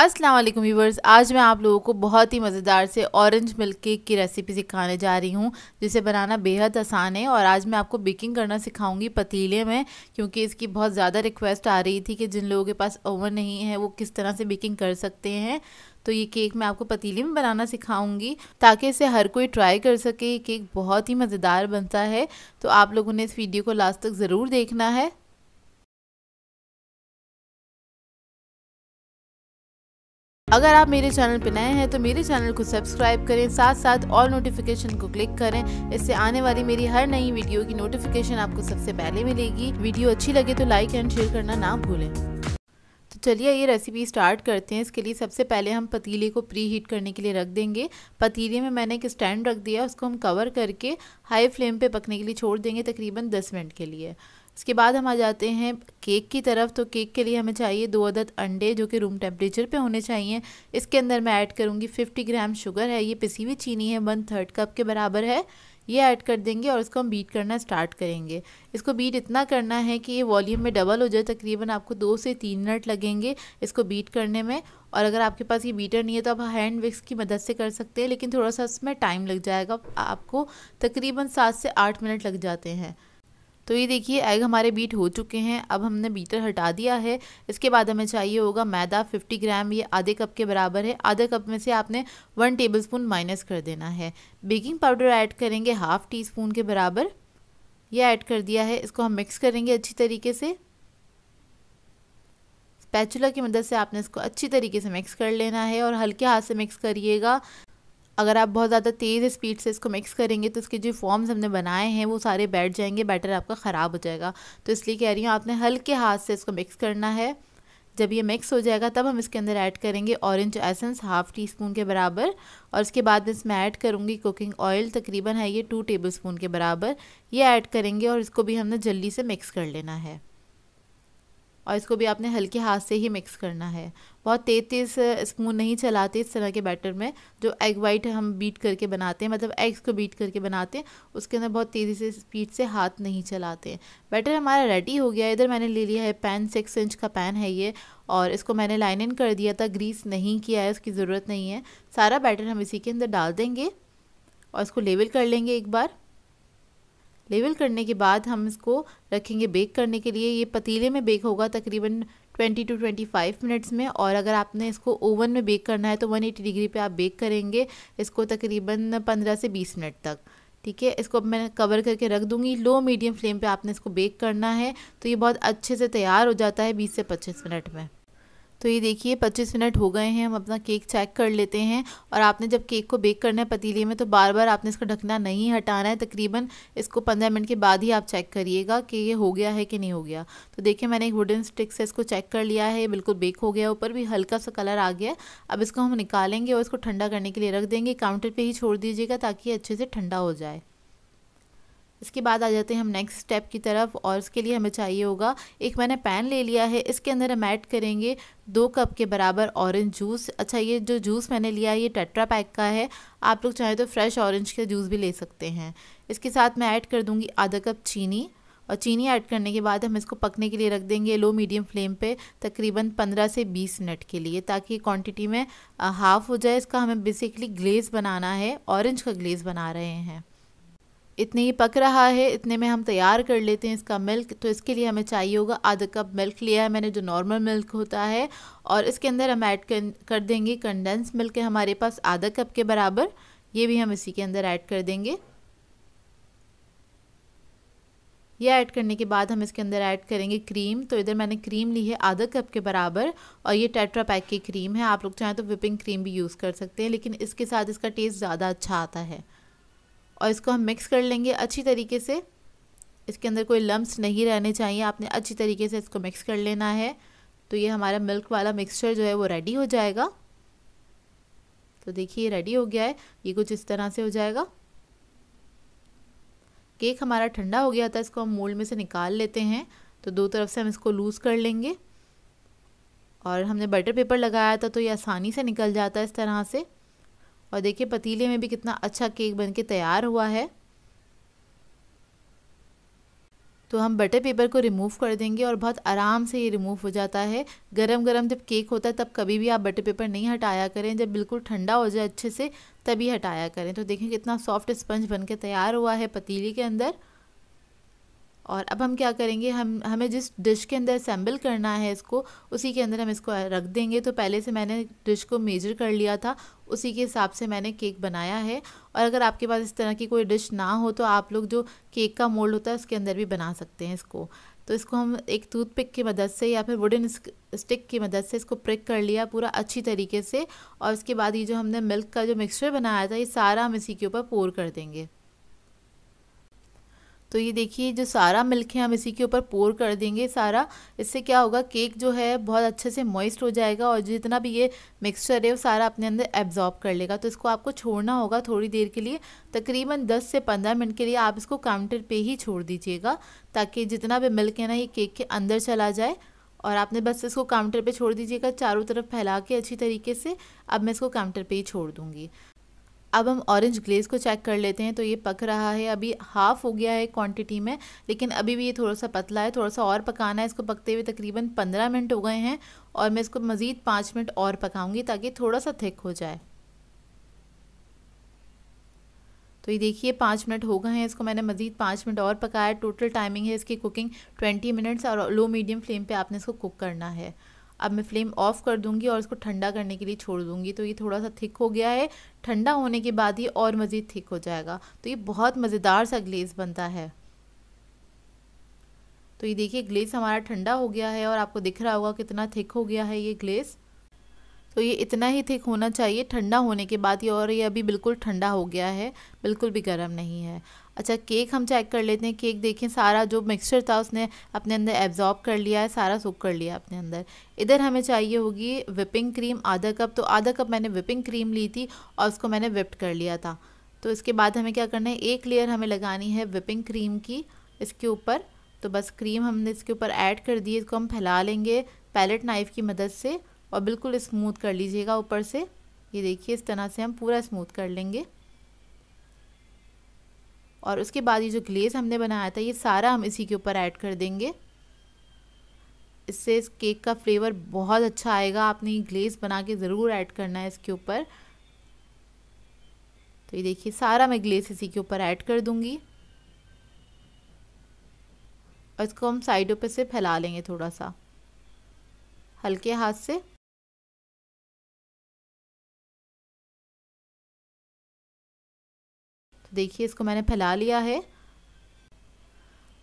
अस्सलाम वालेकुम व्यूवर्स आज मैं आप लोगों को बहुत ही मज़ेदार से ऑरेंज मिल्क केक की रेसिपी सिखाने जा रही हूँ जिसे बनाना बेहद आसान है और आज मैं आपको बेकिंग करना सिखाऊंगी पतीले में क्योंकि इसकी बहुत ज़्यादा रिक्वेस्ट आ रही थी कि जिन लोगों के पास ओवन नहीं है वो किस तरह से बेकिंग कर सकते हैं तो ये केक मैं आपको पतीले में बनाना सिखाऊंगी ताकि इसे हर कोई ट्राई कर सके ये केक बहुत ही मज़ेदार बनता है तो आप लोगों ने इस वीडियो को लास्ट तक ज़रूर देखना है अगर आप मेरे चैनल पर नए हैं तो मेरे चैनल को सब्सक्राइब करें साथ साथ ऑल नोटिफिकेशन को क्लिक करें इससे आने वाली मेरी हर नई वीडियो की नोटिफिकेशन आपको सबसे पहले मिलेगी वीडियो अच्छी लगे तो लाइक एंड शेयर करना ना भूलें तो चलिए ये रेसिपी स्टार्ट करते हैं इसके लिए सबसे पहले हम पतीले को प्री हीट करने के लिए रख देंगे पतीले में मैंने एक स्टैंड रख दिया उसको हम कवर करके हाई फ्लेम पे पकने के लिए छोड़ देंगे तकरीबन 10 मिनट के लिए इसके बाद हम आ जाते हैं केक की तरफ तो केक के लिए हमें चाहिए दो अदद अंडे जो कि रूम टेम्परेचर पे होने चाहिए इसके अंदर मैं ऐड करूँगी 50 ग्राम शुगर है ये पिसी हुई चीनी है वन थर्ड कप के बराबर है ये ऐड कर देंगे और इसको हम बीट करना स्टार्ट करेंगे इसको बीट इतना करना है कि ये वॉल्यूम में डबल हो जाए तकरीबन आपको दो से तीन मिनट लगेंगे इसको बीट करने में और अगर आपके पास ये बीटर नहीं है तो आप हैंड विक्स की मदद से कर सकते हैं लेकिन थोड़ा सा इसमें टाइम लग जाएगा आपको तकरीबन सात से आठ मिनट लग जाते हैं तो ये देखिए एग हमारे बीट हो चुके हैं अब हमने बीटर हटा दिया है इसके बाद हमें चाहिए होगा मैदा फिफ्टी ग्राम ये आधे कप के बराबर है आधे कप में से आपने वन टेबल स्पून माइनस कर देना है बेकिंग पाउडर ऐड करेंगे हाफ टी स्पून के बराबर ये ऐड कर दिया है इसको हम मिक्स करेंगे अच्छी तरीके से स्पैचुला की मदद से आपने इसको अच्छी तरीके से मिक्स कर लेना है और हल्के हाथ से मिक्स करिएगा अगर आप बहुत ज़्यादा तेज़ स्पीड से इसको मिक्स करेंगे तो इसके जो फॉर्म्स हमने बनाए हैं वो सारे बैठ जाएंगे बैटर आपका ख़राब हो जाएगा तो इसलिए कह रही हूँ आपने हल्के हाथ से इसको मिक्स करना है जब ये मिक्स हो जाएगा तब हम इसके अंदर ऐड करेंगे orange essence half teaspoon के बराबर और इसके बाद इसमें ऐड करूँगी कुकिंग ऑयल तकरीबन है ये टू टेबल स्पून के बराबर ये ऐड करेंगे और इसको भी हमने जल्दी से मिक्स कर लेना है और इसको भी आपने हल्के हाथ से ही मिक्स करना है बहुत तेज़ तेज़ स्पून नहीं चलाते इस तरह के बैटर में जो एग वाइट हम बीट करके बनाते हैं मतलब एग्स को बीट करके बनाते हैं उसके अंदर बहुत तेज़ी से स्पीड से हाथ नहीं चलाते बैटर हमारा रेडी हो गया इधर मैंने ले लिया है पैन सिक्स इंच का पैन है ये और इसको मैंने लाइन इन कर दिया था ग्रीस नहीं किया है उसकी ज़रूरत नहीं है सारा बैटर हम इसी के अंदर डाल देंगे और इसको लेवल कर लेंगे एक बार लेवल करने के बाद हम इसको रखेंगे बेक करने के लिए ये पतीले में बेक होगा तकरीबन 20 टू 25 मिनट्स में और अगर आपने इसको ओवन में बेक करना है तो 180 डिग्री पे आप बेक करेंगे इसको तकरीबन 15 से 20 मिनट तक ठीक है इसको अब मैं कवर करके रख दूंगी लो मीडियम फ्लेम पे आपने इसको बेक करना है तो ये बहुत अच्छे से तैयार हो जाता है 20 से 25 मिनट में तो ये देखिए 25 मिनट हो गए हैं हम अपना केक चेक कर लेते हैं और आपने जब केक को बेक करना है पतीले में तो बार बार आपने इसका ढकना नहीं हटाना है तकरीबन इसको पंद्रह मिनट के बाद ही आप चेक करिएगा कि ये हो गया है कि नहीं हो गया तो देखिए मैंने एक वुडन स्टिक से इसको चेक कर लिया है बिल्कुल बेक हो गया ऊपर भी हल्का सा कलर आ गया अब इसको हम निकालेंगे और इसको ठंडा करने के लिए रख देंगे काउंटर पर ही छोड़ दीजिएगा ताकि अच्छे से ठंडा हो जाए इसके बाद आ जाते हैं हम नेक्स्ट स्टेप की तरफ और इसके लिए हमें चाहिए होगा एक मैंने पैन ले लिया है इसके अंदर हम ऐड करेंगे दो कप के बराबर ऑरेंज जूस अच्छा ये जो जूस मैंने लिया है ये टेट्रा पैक का है आप लोग चाहें तो फ्रेश ऑरेंज का जूस भी ले सकते हैं इसके साथ मैं ऐड कर दूँगी आधा कप चीनी और चीनी ऐड करने के बाद हम इसको पकने के लिए रख देंगे लो मीडियम फ्लेम पे तकरीबन 15 से 20 मिनट के लिए ताकि क्वांटिटी में हाफ़ हो जाए इसका हमें बेसिकली ग्लेज़ बनाना है ऑरेंज का ग्लेज़ बना रहे हैं इतने ही पक रहा है इतने में हम तैयार कर लेते हैं इसका मिल्क तो इसके लिए हमें चाहिए होगा आधा कप मिल्क लिया है मैंने जो नॉर्मल मिल्क होता है और इसके अंदर हम ऐड कर देंगे कंडेंस मिल्क है हमारे पास आधा कप के बराबर ये भी हम इसी के अंदर ऐड कर देंगे ये ऐड करने के बाद हम इसके अंदर ऐड करेंगे क्रीम तो इधर मैंने क्रीम ली है आधा कप के बराबर और ये टेट्रा पैक की क्रीम है आप लोग चाहें तो विपिंग क्रीम भी यूज़ कर सकते हैं लेकिन इसके साथ इसका टेस्ट ज़्यादा अच्छा आता है और इसको हम मिक्स कर लेंगे अच्छी तरीके से इसके अंदर कोई लम्ब नहीं रहने चाहिए आपने अच्छी तरीके से इसको मिक्स कर लेना है तो ये हमारा मिल्क वाला मिक्सचर जो है वो रेडी हो जाएगा तो देखिए रेडी हो गया है ये कुछ इस तरह से हो जाएगा केक हमारा ठंडा हो गया था इसको हम मोल्ड में से निकाल लेते हैं तो दो तरफ से हम इसको लूज़ कर लेंगे और हमने बटर पेपर लगाया था तो ये आसानी से निकल जाता है इस तरह से और देखिए पतीले में भी कितना अच्छा केक बन के तैयार हुआ है तो हम बटर पेपर को रिमूव कर देंगे और बहुत आराम से ये रिमूव हो जाता है गरम गरम जब केक होता है तब कभी भी आप बटर पेपर नहीं हटाया करें जब बिल्कुल ठंडा हो जाए अच्छे से तभी हटाया करें तो देखें कितना सॉफ्ट स्पंज बन के तैयार हुआ है पतीली के अंदर और अब हम क्या करेंगे हम हमें जिस डिश के अंदर असेंबल करना है इसको उसी के अंदर हम इसको रख देंगे तो पहले से मैंने डिश को मेजर कर लिया था उसी के हिसाब से मैंने केक बनाया है और अगर आपके पास इस तरह की कोई डिश ना हो तो आप लोग जो केक का मोल्ड होता है उसके अंदर भी बना सकते हैं इसको तो इसको हम एक पिक की मदद से या फिर वुडन स्टिक की मदद से इसको प्रिक कर लिया पूरा अच्छी तरीके से और उसके बाद ये जो हमने मिल्क का जो मिक्सचर बनाया था ये सारा हम इसी के ऊपर पोर कर देंगे तो ये देखिए जो सारा मिल्क है हम इसी के ऊपर पोर कर देंगे सारा इससे क्या होगा केक जो है बहुत अच्छे से मॉइस्ट हो जाएगा और जितना भी ये मिक्सचर है वो सारा अपने अंदर एब्जॉर्ब कर लेगा तो इसको आपको छोड़ना होगा थोड़ी देर के लिए तकरीबन 10 से 15 मिनट के लिए आप इसको काउंटर पे ही छोड़ दीजिएगा ताकि जितना भी मिल्क है ना ये केक के अंदर चला जाए और आपने बस इसको काउंटर पे छोड़ दीजिएगा चारों तरफ फैला के अच्छी तरीके से अब मैं इसको काउंटर पे ही छोड़ दूँगी अब हम ऑरेंज ग्लेज को चेक कर लेते हैं तो ये पक रहा है अभी हाफ़ हो गया है क्वांटिटी में लेकिन अभी भी ये थोड़ा सा पतला है थोड़ा सा और पकाना है इसको पकते हुए तकरीबन पंद्रह मिनट हो गए हैं और मैं इसको मज़ीद पाँच मिनट और पकाऊंगी ताकि थोड़ा सा थिक हो जाए तो ये देखिए पाँच मिनट हो गए हैं इसको मैंने मज़ीद पाँच मिनट और पकाया टोटल टाइमिंग है इसकी कुकिंग ट्वेंटी मिनट्स और लो मीडियम फ्लेम पर आपने इसको कुक करना है अब मैं फ्लेम ऑफ़ कर दूंगी और इसको ठंडा करने के लिए छोड़ दूंगी तो ये थोड़ा सा थिक हो गया है ठंडा होने के बाद ही और मज़ीद थिक हो जाएगा तो ये बहुत मज़ेदार सा ग्लेज़ बनता है तो ये देखिए ग्लेस हमारा ठंडा हो गया है और आपको दिख रहा होगा कितना थिक हो गया है ये ग्लेस तो ये इतना ही थिक होना चाहिए ठंडा होने के बाद ये और ये अभी बिल्कुल ठंडा हो गया है बिल्कुल भी गर्म नहीं है अच्छा केक हम चेक कर लेते हैं केक देखें सारा जो मिक्सचर था उसने अपने अंदर एब्जॉर्ब कर लिया है सारा सूख कर लिया अपने अंदर इधर हमें चाहिए होगी विपिंग क्रीम आधा कप तो आधा कप मैंने विपिंग क्रीम ली थी और उसको मैंने विप्ड कर लिया था तो इसके बाद हमें क्या करना है एक लेयर हमें लगानी है विपिंग क्रीम की इसके ऊपर तो बस क्रीम हमने इसके ऊपर ऐड कर दी इसको हम फैला लेंगे पैलेट नाइफ़ की मदद से और बिल्कुल स्मूथ कर लीजिएगा ऊपर से ये देखिए इस तरह से हम पूरा स्मूथ कर लेंगे और उसके बाद ये जो ग्लेज़ हमने बनाया था ये सारा हम इसी के ऊपर ऐड कर देंगे इससे इस केक का फ्लेवर बहुत अच्छा आएगा आपने ये ग्लेज़ बना के ज़रूर ऐड करना है इसके ऊपर तो ये देखिए सारा मैं ग्लेस इसी के ऊपर ऐड कर दूँगी और इसको हम साइडों पे से फैला लेंगे थोड़ा सा हल्के हाथ से तो देखिए इसको मैंने फैला लिया है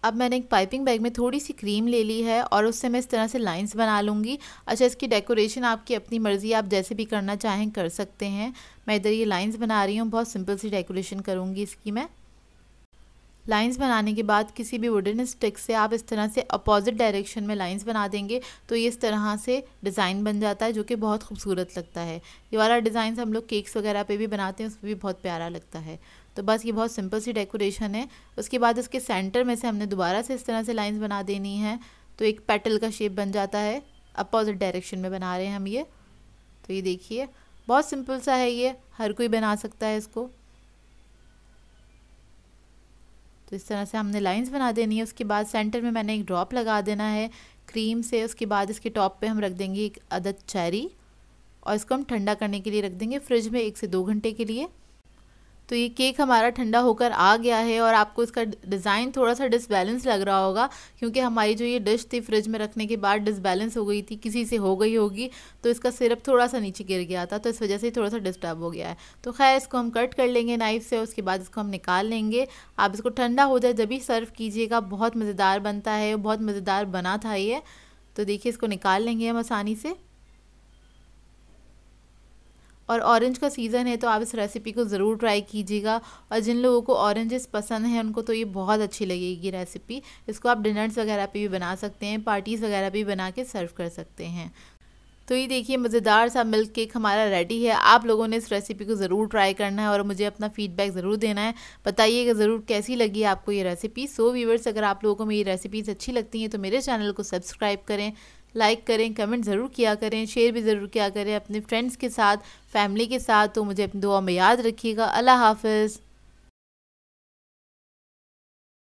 अब मैंने एक पाइपिंग बैग में थोड़ी सी क्रीम ले ली है और उससे मैं इस तरह से लाइंस बना लूँगी अच्छा इसकी डेकोरेशन आपकी अपनी मर्ज़ी आप जैसे भी करना चाहें कर सकते हैं मैं इधर ये लाइंस बना रही हूँ बहुत सिंपल सी डेकोरेशन करूँगी इसकी मैं लाइंस बनाने के बाद किसी भी वुडन स्टिक से आप इस तरह से अपोजिट डायरेक्शन में लाइंस बना देंगे तो ये इस तरह से डिज़ाइन बन जाता है जो कि बहुत खूबसूरत लगता है ये वाला डिज़ाइन हम लोग केक्स वगैरह पे भी बनाते हैं उसमें भी बहुत प्यारा लगता है तो बस ये बहुत सिंपल सी डेकोरेशन है उसके बाद उसके सेंटर में से हमने दोबारा से इस तरह से लाइन्स बना देनी है तो एक पेटल का शेप बन जाता है अपोजिट डायरेक्शन में बना रहे हैं हम ये तो ये देखिए बहुत सिंपल सा है ये हर कोई बना सकता है इसको तो इस तरह से हमने लाइंस बना देनी है उसके बाद सेंटर में मैंने एक ड्रॉप लगा देना है क्रीम से उसके बाद इसके टॉप पे हम रख देंगे एक अदद चेरी और इसको हम ठंडा करने के लिए रख देंगे फ्रिज में एक से दो घंटे के लिए तो ये केक हमारा ठंडा होकर आ गया है और आपको इसका डिज़ाइन थोड़ा सा डिसबैलेंस लग रहा होगा क्योंकि हमारी जो ये डिश थी फ्रिज में रखने के बाद डिसबैलेंस हो गई थी किसी से हो गई होगी तो इसका सिरप थोड़ा सा नीचे गिर गया था तो इस वजह से थोड़ा सा डिस्टर्ब हो गया है तो खैर इसको हम कट कर लेंगे नाइफ से उसके बाद इसको हम निकाल लेंगे आप इसको ठंडा हो जाए जब भी सर्व कीजिएगा बहुत मज़ेदार बनता है बहुत मज़ेदार बना था ये तो देखिए इसको निकाल लेंगे हम आसानी से और ऑरेंज का सीज़न है तो आप इस रेसिपी को ज़रूर ट्राई कीजिएगा और जिन लोगों को ऑरेंजेस पसंद हैं उनको तो ये बहुत अच्छी लगेगी रेसिपी इसको आप डिनर्स वगैरह पे भी बना सकते हैं पार्टीज़ वगैरह भी बना के सर्व कर सकते हैं तो ये देखिए मज़ेदार सा मिल्क केक हमारा रेडी है आप लोगों ने इस रेसिपी को ज़रूर ट्राई करना है और मुझे अपना फीडबैक ज़रूर देना है बताइएगा ज़रूर कैसी लगी आपको ये रेसिपी सो व्यूवर्स अगर आप लोगों को मेरी रेसिपीज़ अच्छी लगती हैं तो मेरे चैनल को सब्सक्राइब करें लाइक करें कमेंट ज़रूर किया करें शेयर भी ज़रूर किया करें अपने फ्रेंड्स के साथ फैमिली के साथ तो मुझे अपनी दुआ में याद रखिएगा अल्लाह हाफिज़